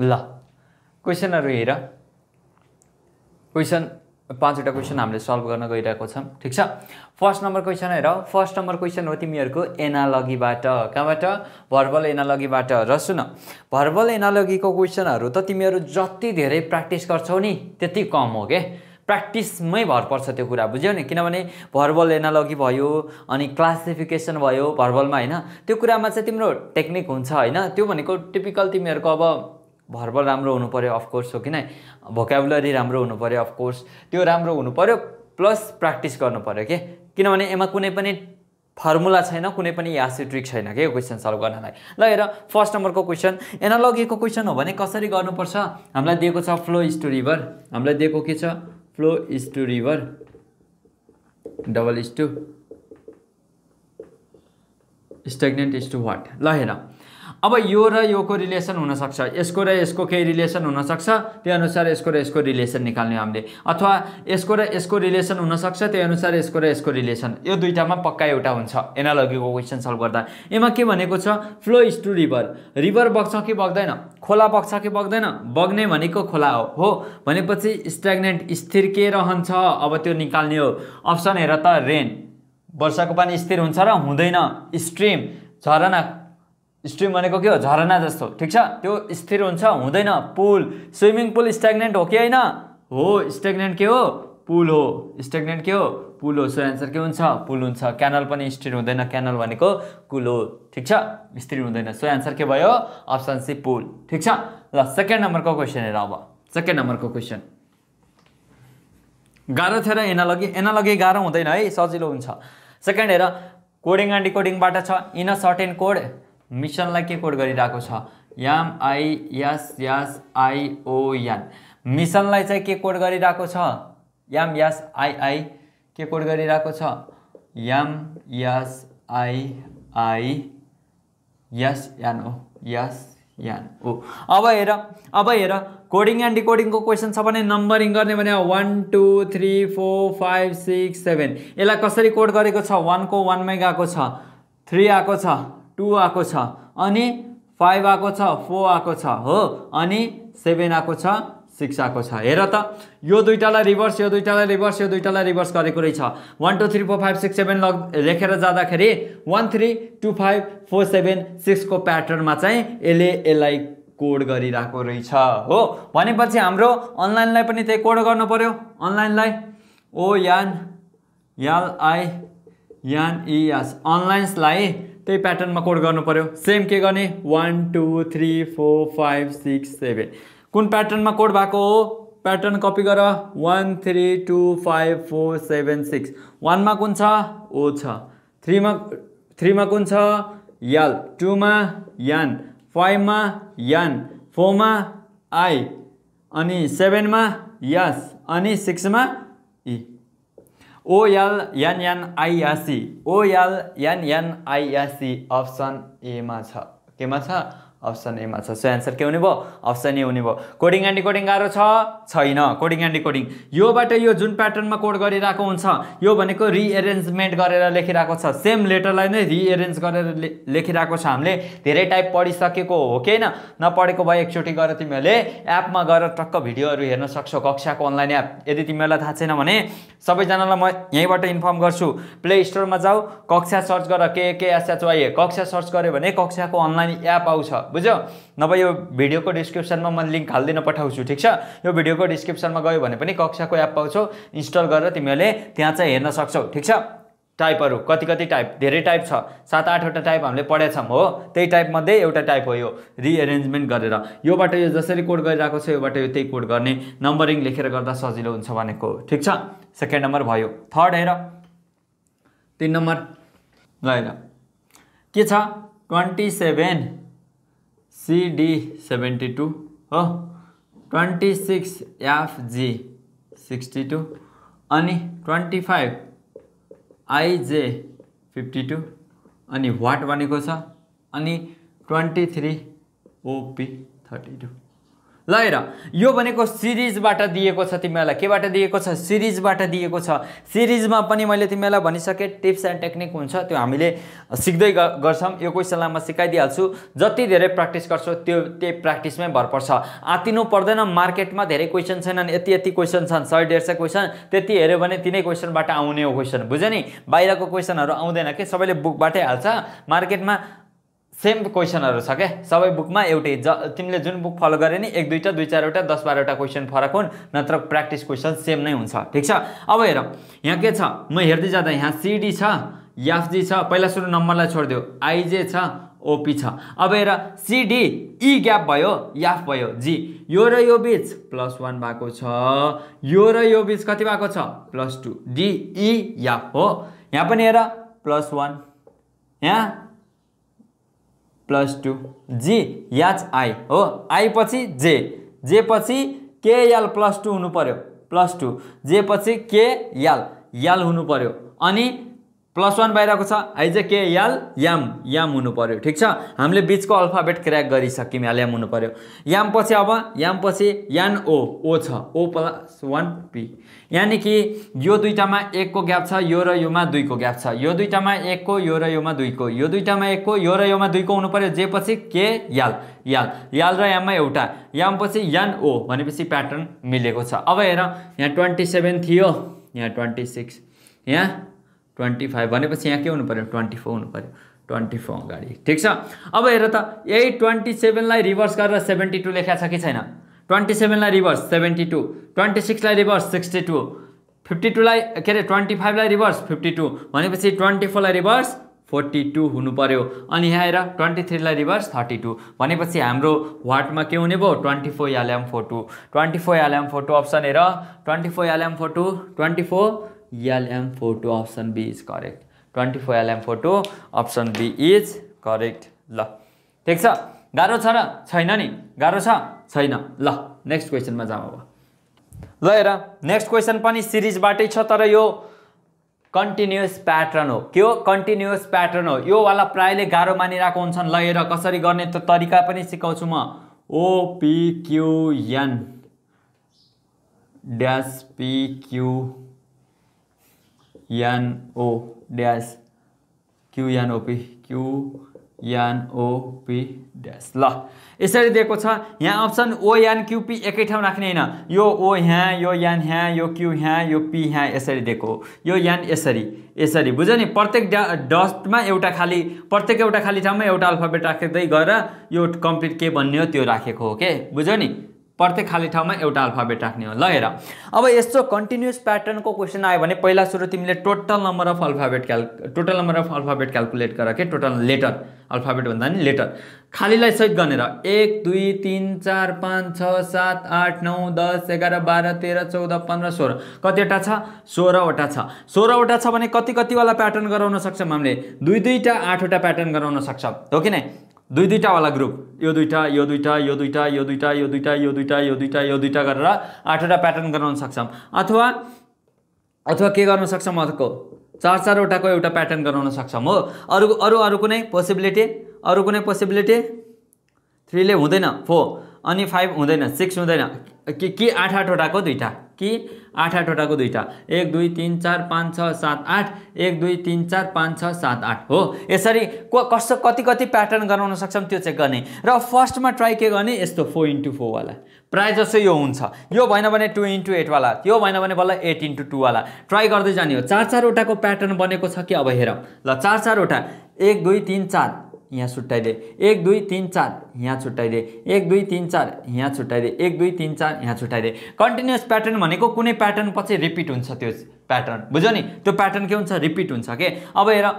ल क्वेसनहरू हेर क्वेसन पाँचवटा क्वेसन हामीले सल्भ गर्न गइरहेको छौँ ठिक छ फर्स्ट नम्बर क्वेसन हेर फर्स्ट नम्बर क्वेसन हो तिमीहरूको एनालगीबाट कहाँबाट भर्बल एनालगीबाट र सुन भर्बल एनालगीको क्वेसनहरू त तिमीहरू जति धेरै प्र्याक्टिस गर्छौ नि त्यति कम हो क्या प्र्याक्टिसमै भर पर्छ त्यो कुरा बुझ्यौ नि किनभने भर्बल एनालगी भयो अनि क्लासिफिकेसन भयो भर्बलमा होइन त्यो कुरामा चाहिँ तिम्रो टेक्निक हुन्छ होइन त्यो भनेको टिपिकल तिमीहरूको अब भर्बल राम्रो हुनु पऱ्यो अफकोर्स हो किन भोकेबुलरी राम्रो हुनु पऱ्यो अफकोर्स त्यो राम्रो हुनु पऱ्यो प्लस प्र्याक्टिस गर्नु पऱ्यो के किनभने यसमा कुनै पनि फर्मुला छैन कुनै पनि यासी ट्रिक छैन कि यो क्वेसन सल्भ गर्नलाई ल हेर फर्स्ट नम्बरको क्वेसन लगेको क्वेसन हो भने कसरी गर्नुपर्छ हामीलाई दिएको छ फ्लो इज टु रिभर हामीलाई दिएको के छ flow is to river double is to stagnant is to what ल हेर अब यो र यो को रिलेसन हुनसक्छ यसको र यसको केही रिलेसन हुनसक्छ त्यही अनुसार यसको र यसको रिलेसन निकाल्ने हामीले अथवा यसको र यसको रिलेसन हुनसक्छ त्यही अनुसार यसको र यसको रिलेसन यो दुइटामा पक्का एउटा हुन्छ एनालोगीको क्वेसन सल्भ गर्दा एमा के भनेको छ flow is to river river बग्छ कि बग्दैन खोला बग्छ कि बग्दैन बग्ने भनेको खोला हो हो भनेपछि स्ट्याग्नेन्ट स्थिर के रहन्छ अब त्यो निकाल्ने हो अप्सन हेर त रेन वर्षाको पानी स्थिर हुन्छ र हुँदैन स्ट्रिम झरना स्ट्रिम भनेको के हो झरना जस्तो ठिक छ त्यो स्थिर हुन्छ हुँदैन पुल स्विमिङ पुल स्ट्याग्नेन्ट हो कि होइन हो स्टेग्नेन्ट के हो पुल हो स्टेग्नेन्ट के हो पुल हो सो एन्सर के हुन्छ पुल हुन्छ क्यानल पनि स्थिर हुँदैन क्यानल भनेको कुल हो ठिक छ स्थिर हुँदैन सो एन्सर के भयो अप्सन सी पुल ठिक छ ल सेकेन्ड नम्बरको क्वेसन हेर अब सेकेन्ड नम्बरको क्वेसन गाह्रो थियो र एनालगी एनालगी गाह्रो हुँदैन है सजिलो हुन्छ सेकेन्ड हेर कोडिङ एन्ड डिकोडिङबाट छ इन अ सर्टेन कोड मिसनलाई के कोड गरिरहेको छ याम आई यास यास आई मिसनलाई चाहिँ के कोड गरिरहेको छ याम यास आई आई के कोड गरिरहेको छ याम यास आई आई यस यान ओ यस यान ओ अब हेर अब हेर कोडिङ एन्ड डिकोडिङको क्वेसन छ भने नम्बरिङ गर्ने भने one two three four five six seven यसलाई कसरी कोड गरेको छ वानको वानमै गएको छ थ्री आएको छ टू आएको छ अनि फाइभ आएको छ फोर आएको छ हो अनि सेभेन आएको छ सिक्स आएको छ हेर त यो दुइटालाई रिभर्स यो दुइटालाई रिभर्स यो दुइटालाई रिभर्स गरेको रहेछ one two three four five six seven लग लेखेर जाँदाखेरि one three two five four seven सिक्सको प्याटर्नमा चाहिँ यसले यसलाई कोड गरिरहेको रहेछ हो भनेपछि हाम्रो अनलाइनलाई पनि त्यही कोड गर्नु पऱ्यो अनलाइनलाई ओ यान याल आई यान इयास अनलाइन्सलाई त्यही प्याटर्नमा कोड गर्नु पऱ्यो सेम के गर्ने one two three four five six seven कुन प्याटर्नमा कोड भएको हो प्याटर्न कपी गर one three two five four seven six वानमा कुन छ ओ छ थ्रीमा थ्रीमा कुन छ यल टूमा यान फाइभमा यान फोरमा आई अनि सेभेनमा यस अनि सिक्समा इ ओएलएनएनआइएससी ओएलएनएनआइएससी अप्सन एमा छ केमा छ अप्सन एमा छ सो एन्सर के हुने भयो अप्सन ए हुने भयो कोडिङ एन्ड डिकोडिङ गाह्रो छ छैन कोडिङ एन्ड डिकोडिङ योबाट यो जुन प्याटर्नमा कोड गरिरहेको हुन्छ यो भनेको रिएरेन्जमेन्ट गरेर लेखिरहेको छ सेम लेटरलाई नै रिएरेन्ज गरेर लेखिरहेको छ हामीले धेरै टाइप पढिसकेको हो कि होइन नपढेको भए एकचोटि गएर तिमीहरूले एपमा गएर टक्क भिडियोहरू हेर्न सक्छौ कक्षाको अनलाइन एप यदि तिमीहरूलाई थाहा छैन भने सबैजनालाई म यहीँबाट इन्फर्म गर्छु प्ले स्टोरमा जाऊ कक्षा सर्च गर के के एसएचवाई कक्षा सर्च गऱ्यो भने कक्षाको अनलाइन एप आउँछ बुझ्यो नभए यो भिडियोको डिस्क्रिप्सनमा म लिङ्क हालिदिन पठाउँछु ठिक छ यो भिडियोको डिस्क्रिप्सनमा गयो भने पनि कक्षाको एप पाउँछौ इन्स्टल गरेर तिमीहरूले त्यहाँ चाहिँ हेर्न सक्छौ ठिक छ टाइपहरू कति कति टाइप धेरै टाइप छ सात आठवटा टाइप हामीले पढेछौँ हो त्यही टाइपमध्ये एउटा टाइप हो यो रिएरेन्जमेन्ट गरेर योबाट यो जसरी कोड गरिरहेको छ योबाट यो त्यही कोड गर्ने नम्बरिङ लेखेर गर्दा सजिलो हुन्छ भनेको ठिक छ सेकेन्ड नम्बर भयो थर्ड हेर तिन नम्बर ल के छ twenty seven CD seventy two हो twenty six FG sixty two अनि twenty five IJ fifty two अनि वाट भनेको छ अनि twenty three OP thirty two ल हेर यो भनेको सिरिजबाट दिएको छ तिमीहरूलाई केबाट दिएको छ सिरिजबाट दिएको छ सिरिजमा पनि मैले तिमीहरूलाई भनिसकेँ टिप्स एन्ड टेक्निक हुन्छ त्यो हामीले सिक्दै गर्छौँ यो क्वेसनलाई म सिकाइदिइहाल्छु जति धेरै प्र्याक्टिस गर्छौ त्यो त्यही प्र्याक्टिसमै भर पर्छ आतिनु पर्दैन मार्केटमा धेरै क्वेसन छैनन् यति यति क्वेसन छन् सय डेढ सय क्वेसन त्यति हेऱ्यो भने तिनै क्वेसनबाट आउने हो क्वेसन बुझ्यो नि बाहिरको क्वेसनहरू आउँदैन कि सबैले बुकबाटै हाल्छ मार्केटमा सेम क्वेसनहरू छ क्या सबै बुकमा एउटै ज तिमीले जुन बुक फलो गरे नि एक दुईवटा दुई चारवटा दस बाह्रवटा क्वेसन फरक हुन् नत्र प्र्याक्टिस क्वेसन सेम नै हुन्छ ठिक छ अब हेर यहाँ के छ म हेर्दै जाँदा यहाँ सिडी छ याफजी e छ पहिला सुरु नम्बरलाई छोडिदियो आइजे छ ओपी छ अब हेर सिडी ई e ग्याप भयो याफ e भयो जी यो र यो बिच प्लस वान भएको छ यो र यो बिच कति भएको छ plus two D E F हो यहाँ पनि हेर प्लस वान यहाँ plus two G H I हो आई पछि जे जे पछि केएल प्लस टू हुनु पऱ्यो प्लस टू जे पछि केएल याल हुनु पऱ्यो अनि प्लस वान बाहिरको छ आइज के याल याम याम हुनु पर्यो ठिक छ हामीले बिचको अल्फाबेट क्र्याक गरिसक्यौँ याल याम हुनु पर्यो याम पछि अब याम पछि यान ओ ओ छ ओ प्लस वान पी यानि कि यो दुइटामा एकको ग्याप छ यो र योमा दुईको ग्याप छ यो दुइटामा एकको यो र योमा दुईको यो दुइटामा एकको यो र योमा दुईको हुनु पर्यो जे पछि के याल याल याल र याममा एउटा याम पछि यान ओ भनेपछि प्याटर्न मिलेको छ अब हेर यहाँ ट्वेन्टी सेभेन थियो यहाँ ट्वेन्टी सिक्स यहाँ ट्वेन्टी फाइभ भनेपछि यहाँ के हुनु पऱ्यो ट्वेन्टी फोर हुनु पऱ्यो ट्वेन्टी फोर अगाडि ठिक छ अब हेर त यही ट्वेन्टी सेभेनलाई रिभर्स गरेर सेभेन्टी टू लेखाएको छ कि छैन ट्वेन्टी सेभेनलाई रिभर्स सेभेन्टी टू ट्वेन्टी सिक्सलाई रिभर्स सिक्सटी टू फिफ्टी टूलाई के अरे ट्वेन्टी फाइभलाई रिभर्स फिफ्टी टू भनेपछि ट्वेन्टी फोरलाई रिभर्स फोर्टी टू हुनु पऱ्यो अनि यहाँ आएर ट्वेन्टी थ्रीलाई रिभर्स थर्टी टू भनेपछि हाम्रो वाटमा के हुने भयो twenty four LM four two twenty four LM four two option हेर twenty four LM four two twenty four ELM four two option B is correct twenty four LM four two option B is correct ल ठिक छ गाह्रो छ र छैन नि गाह्रो छ छैन ल नेक्स्ट क्वेसनमा जाउँ अब ल हेर नेक्स्ट क्वेसन पनि सिरिजबाटै छ तर यो कन्टिन्युस प्याटर्न हो के हो कन्टिन्युस प्याटर्न हो योवाला प्रायले गाह्रो मानिरहेको हुन्छन् ल हेर कसरी गर्ने त्यो तरिका पनि सिकाउँछु म ओपिक्युएन dash PQ N O dash Q N OP Q N OP dash ल यसरी दिएको छ यहाँ अप्सन ओ यान क्युपी एकै ठाउँ राख्ने होइन यो ओ यहाँ यो यान यहाँ यो क्यु यहाँ यो पी यहाँ यसरी दिएको यो यान यसरी यसरी बुझ्यो नि प्रत्येक डस्ट डस्टमा एउटा खाली प्रत्येक एउटा खाली ठाउँमा एउटा अल्फाबेट राख्दै गएर यो कम्प्लिट के भन्ने हो त्यो राखेको हो के बुझ्यो नि प्रत्येक खाली ठाउँमा एउटा अल्फाबेट राख्ने हो ल हेर अब यस्तो कन्टिन्युस प्याटर्नको क्वेसन आयो भने पहिला सुरु तिमीले total number of alphabet cal total number of alphabet calculate गर के टोटल लेटर अल्फाबेट भन्दा नि लेटर खालीलाई सहित गनेर एक दुई तिन चार पाँच छ सात आठ नौ दस एघार बाह्र तेह्र चौध पन्ध्र सोह्र कतिवटा छ सोह्रवटा छ सोह्रवटा छ भने कति कतिवाला प्याटर्न गराउन सक्छौँ हामीले दुई दुईवटा आठवटा प्याटर्न गराउन सक्छौँ हो कि नै दुई दुईवटावाला ग्रुप यो दुईवटा यो दुईवटा यो दुईवटा यो दुईवटा यो दुईवटा यो दुईवटा यो दुईवटा यो दुईवटा गरेर आठवटा प्याटर्न गराउन सक्छौँ अथवा अथवा के गर्न सक्छौँ अर्को चार चारवटाको एउटा प्याटर्न गराउन सक्छौँ हो अरू अरू अरू कुनै पोसिबिलिटी अरू कुनै पोसिबिलिटी थ्रीले हुँदैन फोर अनि फाइभ हुँदैन सिक्स हुँदैन कि आठ आठवटाको दुईवटा कि आठ आठवटाको दुईवटा एक दुई तिन चार पाँच छ सात आठ एक दुई तिन चार पाँच छ सात आठ हो यसरी को कसो कति कति प्याटर्न गराउन सक्छौँ त्यो चेक गर्ने र फर्स्टमा ट्राई के गर्ने यस्तो फोर इन्टु फोरवाला प्रायः जस्तो यो हुन्छ यो भएन भने टु इन्टु एटवाला त्यो भएन भने बल्ल एट इन्टु टूवाला ट्राई गर्दै जाने हो चार चारवटाको प्याटर्न बनेको छ कि अब हेरौँ ल चार चारवटा एक दुई तिन चार यहाँ छुट्याइदिए एक दुई तिन चार यहाँ छुट्याइदिए एक दुई तिन चार यहाँ छुट्याइदिए एक दुई तिन चार यहाँ छुट्टाइदिए कन्टिन्युस प्याटर्न भनेको कुनै प्याटर्न पछि रिपिट हुन्छ त्यो प्याटर्न बुझ्यो नि त्यो प्याटर्न के हुन्छ रिपिट हुन्छ के अब हेर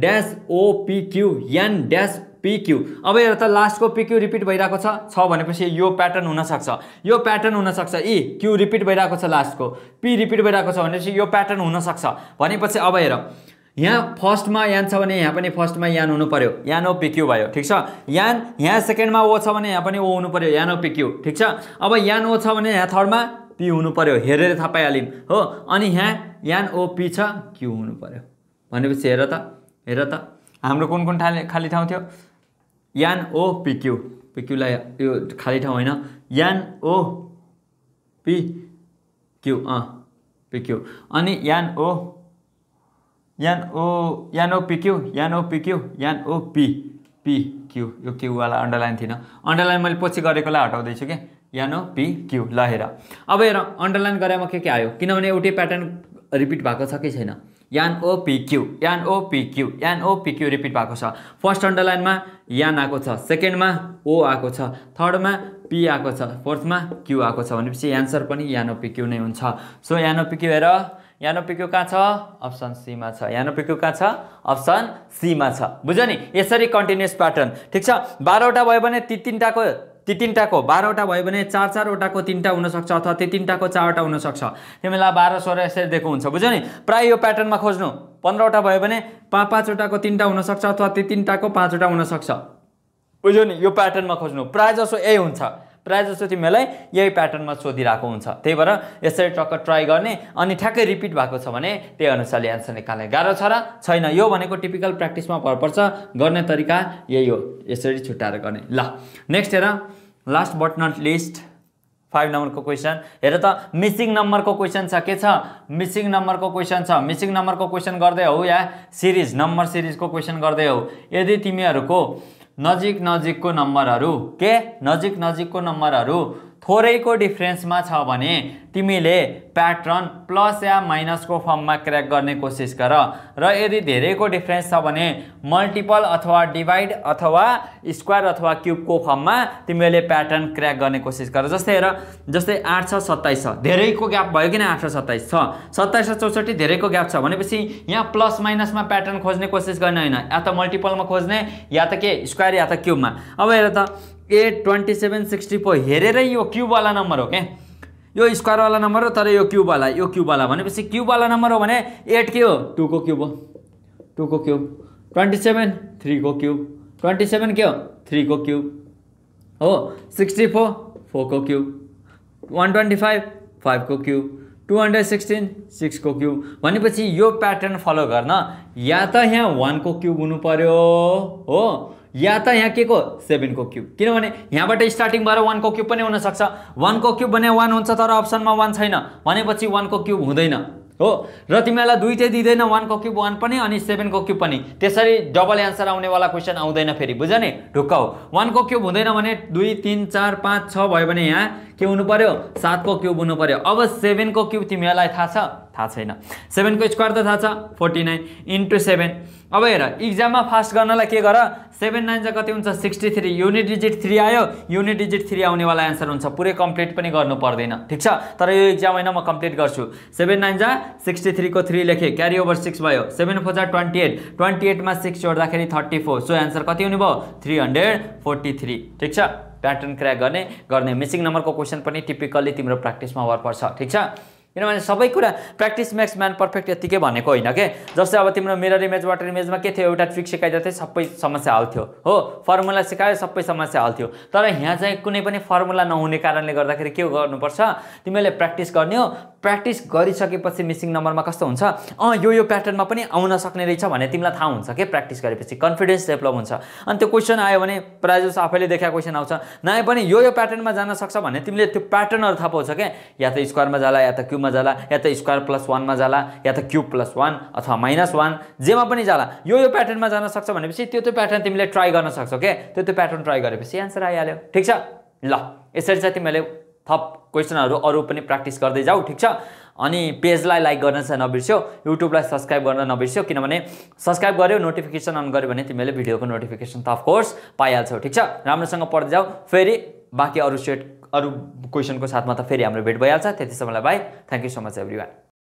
dash OPQ N dash PQ अब हेर त लास्टको पिक्यु रिपिट भइरहेको छ भनेपछि यो प्याटर्न हुनसक्छ यो प्याटर्न हुनसक्छ इ क्यु रिपिट भइरहेको छ लास्टको पी रिपिट भइरहेको छ भनेपछि यो प्याटर्न हुनसक्छ भनेपछि अब हेर यहाँ फर्स्टमा यान छ भने यहाँ पनि फर्स्टमा यान हुनु पऱ्यो यान ओ पिक्यू भयो ठिक छ यान यहाँ सेकेन्डमा ओ छ भने यहाँ पनि ओ हुनु पऱ्यो यान ओ पिक्यू ठिक छ अब यान ओ छ भने यहाँ थर्डमा पी हुनु पऱ्यो हेरेर थाहा पाइहाल्यौँ हो अनि यहाँ यान ओ पी छ क्यु हुनु पऱ्यो भनेपछि हेर त हेर त हाम्रो कुन कुन ठाले खाली ठाउँ थियो यान ओ पिक्यू पिक्यूलाई यो खाली ठाउँ होइन यान ओ पी क्यु अँ पिक्यू अनि यान ओ यान ओ यान ओपिक्यु यान ओपिक्यु यान ओपी पी क्यु यो क्युवाला अन्डरलाइन थिएन अन्डरलाइन मैले पछि गरेकोलाई हटाउँदैछु कि यानो पी क्यु ल हेर अब हेर अन्डरलाइन गरेमा के के आयो किनभने एउटै प्याटर्न रिपिट भएको छ कि छैन यान ओ पी क्यू यान ओ पी क्यू यान ओ पी क्यू रिपिट भएको छ फर्स्ट अन्डरलाइनमा यान आएको छ सेकेन्डमा ओ आएको छ थर्डमा पी आएको छ फोर्थमा क्यु आएको छ भनेपछि एन्सर पनि यानो पी क्यू नै हुन्छ सो यानो पी क्यू हेर यहाँ पिक्यु कहाँ छ अप्सन सीमा छ यहाँ पिक्यु कहाँ छ अप्सन सीमा छ बुझ्यो नि यसरी कन्टिन्युस प्याटर्न ठिक छ बाह्रवटा भयो भने ती तिनवटाको ती तिनवटाको बाह्रवटा भयो भने चार चारवटाको तिनवटा हुनसक्छ अथवा ती तिनवटाको चारवटा हुनसक्छ तिमीलाई बाह्र सोह्र यसरी दिएको हुन्छ बुझ्यो नि प्रायः यो प्याटर्नमा खोज्नु पन्ध्रवटा भयो भने पाँच पाँचवटाको तिनवटा हुनसक्छ अथवा ती तिनवटाको पाँचवटा हुनसक्छ बुझ्यो नि यो प्याटर्नमा खोज्नु प्रायः जसो यही हुन्छ प्रायः जस्तो तिमीहरूलाई यही प्याटर्नमा सोधिरहेको हुन्छ त्यही भएर यसरी टक्क ट्राई गर्ने अनि ठ्याक्कै रिपिट भएको छ भने त्यही अनुसारले एन्सर निकाल्ने गाह्रो छ र छैन यो भनेको टिपिकल प्र्याक्टिसमा भर पर्छ गर्ने तरिका यही हो यसरी छुट्याएर गर्ने ल नेक्स्ट हेर last but not least five नम्बरको क्वेसन हेर त मिसिङ नम्बरको क्वेसन छ के छ मिसिङ नम्बरको क्वेसन छ मिसिङ नम्बरको क्वेसन गर्दै हौ या सिरिज नम्बर सिरिजको क्वेसन गर्दै हौ यदि तिमीहरूको नजिक नजिकको नम्बरहरू के नजिक नजिकको नम्बरहरू थोरैको डिफ्रेन्समा छ भने तिमीले प्याटर्न प्लस या माइनसको फर्ममा क्र्याक गर्ने कोसिस गर र यदि धेरैको डिफ्रेन्स छ भने मल्टिपल अथवा डिभाइड अथवा स्क्वायर अथवा क्युबको फर्ममा तिमीले प्याटर्न क्र्याक गर्ने कोसिस गर जस्तै हेर जस्तै आठ छ सत्ताइस छ धेरैको ग्याप भयो कि आठ छ सत्ताइस छ सत्ताइस छ चौसठी धेरैको ग्याप छ भनेपछि यहाँ प्लस माइनसमा प्याटर्न खोज्ने कोसिस गर्ने होइन या त मल्टिपलमा खोज्ने या त के स्क्वायर या त क्युबमा अब हेर त ए ट्वेंटी सेवेन सिक्सटी फोर हेरेरै क्यूब वाला नंबर हो क्या स्क्वायर वाला नंबर हो तर यो क्युबवाला यो क्युबवाला भनेपछि नंबर नम्बर हो भने एट के हो को क्यूब हो क्यूब ट्वेंटी सेवेन थ्री को क्यूब ट्वेंटी सेवेन के हो को क्यूब हो सिक्सटी फोर फोर को क्यूब ट्वेंटी फाइव फाइव को cube two hundred sixteen six को क्यूब वाने भनेपछि यो पैटर्न फलो करना या तो यहाँ को क्यूब हुनु हो या त यहाँ के को सेभेनको क्युब किनभने यहाँबाट स्टार्टिङ भएर वानको क्युब पनि हुनसक्छ वानको क्युब भने वान हुन्छ तर अप्सनमा वान छैन भनेपछि वानको क्युब हुँदैन हो र तिमीहरूलाई दुइटै दिँदैन वानको क्युब वान पनि अनि सेभेनको क्युब पनि त्यसरी डबल एन्सर आउनेवाला क्वेसन आउँदैन फेरि बुझ्यो नि ढुक्क हो वानको क्युब हुँदैन भने दुई तिन चार पाँच छ भयो भने यहाँ के हुनु पऱ्यो सातको क्युब हुनु पऱ्यो अब सेभेनको क्युब तिमीहरूलाई थाहा छ थाहा छैन सेभेनको स्क्वायर त थाहा छ फोर्टी नाइन इन्टु सेभेन अब हेर इक्जाममा फास्ट गर्नलाई के गर सेभेन नाइन चाहिँ कति हुन्छ sixty three unit digit three आयो युनिट डिजिट थ्री आउनेवाला एन्सर हुन्छ पुरै कम्प्लिट पनि गर्नु पर्दैन ठिक छ तर यो इक्जाम होइन म कम्प्लिट गर्छु सेभेन नाइन जा सिक्सटी थ्रीको थ्री लेखेँ क्यारी ओभर सिक्स भयो सेभेन फोर जा ट्वेन्टी एट ट्वेन्टी एटमा सिक्स जोड्दाखेरि थर्टी फोर सो एन्सर कति हुने भयो थ्री हन्ड्रेड फोर्टी थ्री ठिक छ प्याटर्न क्र्याक गर्ने गर्ने मिसिङ नम्बरको क्वेसन पनि टिपिकल्ली तिम्रो प्र्याक्टिसमा भर पर्छ ठिक छ किनभने सबै कुरा प्र्याक्टिस मेक्स म्यान पर्फेक्ट यत्तिकै भनेको होइन के जस्तै अब तिम्रो मिरर इमेज वाटर इमेजमा के थियो एउटा ट्रिक सिकाइदिएको थिएँ सबै समस्या हाल्थ्यो हो फर्मुला सिकायो सबै समस्या हाल्थ्यो तर यहाँ चाहिँ कुनै पनि फर्मुला नहुने कारणले गर्दाखेरि के गर्नुपर्छ तिमीले प्र्याक्टिस गर्ने हो प्र्याक्टिस गरिसकेपछि मिसिङ नम्बरमा कस्तो हुन्छ अँ यो यो प्याटर्नमा पनि आउन सक्ने रहेछ भने तिमीलाई थाहा हुन्छ कि प्र्याक्टिस गरेपछि कन्फिडेन्स डेभलप हुन्छ अनि त्यो क्वेसन आयो भने प्रायः जस्तो आफैले देखा क्वेसन आउँछ नआए पनि यो यो प्याटर्नमा जान सक्छ भने तिमीले त्यो प्याटर्नहरू थाहा पाउँछ क्या या त स्क्वायरमा जाला या त क्युबमा जाला या त स्क्वायर प्लस वानमा जाला या त क्युब प्लस वान अथवा माइनस वान जेमा पनि जाला यो यो प्याटर्नमा जान सक्छ भनेपछि त्यो त्यो प्याटर्न तिमीले ट्राई गर्न सक्छौ क्या त्यो त्यो प्याटर्न ट्राई गरेपछि एन्सर आइहाल्यो ठिक छ ल यसरी चाहिँ तिमीहरूले थप क्वेसनहरू अरू पनि प्र्याक्टिस गर्दै जाऊ ठिक छ अनि पेजलाई लाइक गर्न चाहिँ नबिर्स्यो युट्युबलाई सब्सक्राइब गर्न नबिर्स्यो किनभने सब्सक्राइब गर्यो नोटिफिकेसन अन गऱ्यो भने तिमीले भिडियोको नोटिफिकेसन त अफकोर्स पाइहाल्छौ ठिक छ राम्रोसँग पढ्दै जाऊ फेरि बाँकी अरू सेट अरू क्वेसनको साथमा त फेरि हाम्रो भेट भइहाल्छ त्यतिसम्मलाई bye thank you so much every